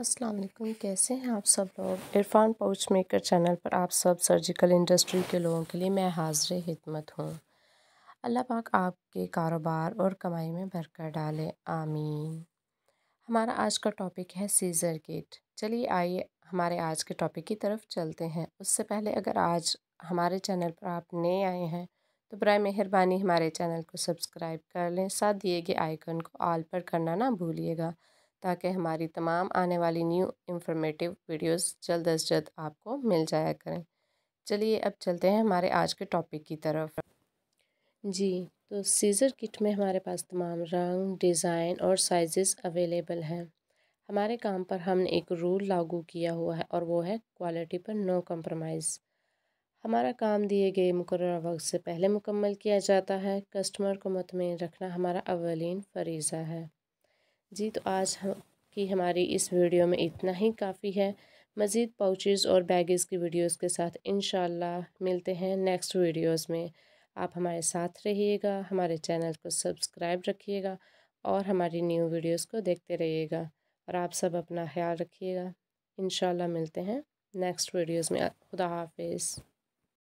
अस्सलाम वालेकुम कैसे हैं आप सब लोग इरफान पाउच मेकर चैनल पर आप सब सर्जिकल इंडस्ट्री के लोगों के लिए मैं हाजिर हिदमत हूँ अल्लाह पाक आपके कारोबार और कमाई में भरकर डाले आमीन हमारा आज का टॉपिक है सीज़र किट चलिए आइए हमारे आज के टॉपिक की तरफ चलते हैं उससे पहले अगर आज हमारे चैनल पर आप नए आए हैं तो बर मेहरबानी हमारे चैनल को सब्सक्राइब कर लें साथ दिए गए आइकन को आल पर करना ना भूलिएगा ताकि हमारी तमाम आने वाली न्यू इन्फॉर्मेटिव वीडियोस जल्द अज जल्द आपको मिल जाया करें चलिए अब चलते हैं हमारे आज के टॉपिक की तरफ जी तो सीज़र किट में हमारे पास तमाम रंग डिज़ाइन और साइजेस अवेलेबल हैं हमारे काम पर हमने एक रूल लागू किया हुआ है और वो है क्वालिटी पर नो कम्प्रोमाइज़ हमारा काम दिए गए मुकर वक्त से पहले मुकम्मल किया जाता है कस्टमर को मतमिन रखना हमारा अवलिन फरीज़ा है जी तो आज हम की हमारी इस वीडियो में इतना ही काफ़ी है मज़ीद पाउचेज़ और बैगेज़ की वीडियोस के साथ इन मिलते हैं नेक्स्ट वीडियोस में आप हमारे साथ रहिएगा हमारे चैनल को सब्सक्राइब रखिएगा और हमारी न्यू वीडियोस को देखते रहिएगा और आप सब अपना ख्याल रखिएगा इन मिलते हैं नेक्स्ट वीडियोस में खुदा हाफिज़